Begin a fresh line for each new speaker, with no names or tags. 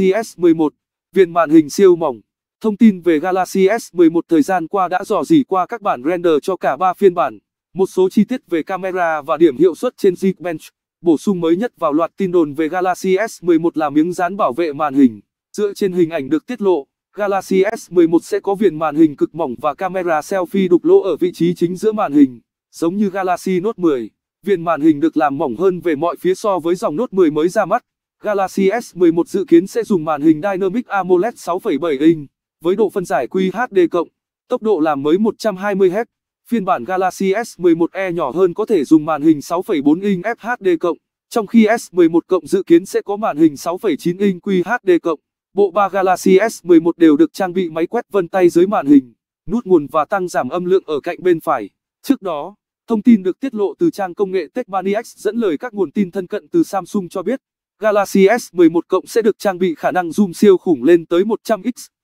Galaxy S11, viền màn hình siêu mỏng. Thông tin về Galaxy S11 thời gian qua đã dò dỉ qua các bản render cho cả 3 phiên bản. Một số chi tiết về camera và điểm hiệu suất trên Geekbench bổ sung mới nhất vào loạt tin đồn về Galaxy S11 là miếng dán bảo vệ màn hình. Dựa trên hình ảnh được tiết lộ, Galaxy S11 sẽ có viền màn hình cực mỏng và camera selfie đục lỗ ở vị trí chính giữa màn hình, giống như Galaxy Note 10. Viền màn hình được làm mỏng hơn về mọi phía so với dòng Note 10 mới ra mắt. Galaxy S11 dự kiến sẽ dùng màn hình Dynamic AMOLED 6.7 inch với độ phân giải QHD+, tốc độ làm mới 120Hz. Phiên bản Galaxy S11e nhỏ hơn có thể dùng màn hình 6.4 inch FHD+, trong khi S11 dự kiến sẽ có màn hình 6.9 inch QHD+. Bộ ba Galaxy S11 đều được trang bị máy quét vân tay dưới màn hình, nút nguồn và tăng giảm âm lượng ở cạnh bên phải. Trước đó, thông tin được tiết lộ từ trang công nghệ Techmaniacs dẫn lời các nguồn tin thân cận từ Samsung cho biết Galaxy S11 cộng sẽ được trang bị khả năng zoom siêu khủng lên tới 100x.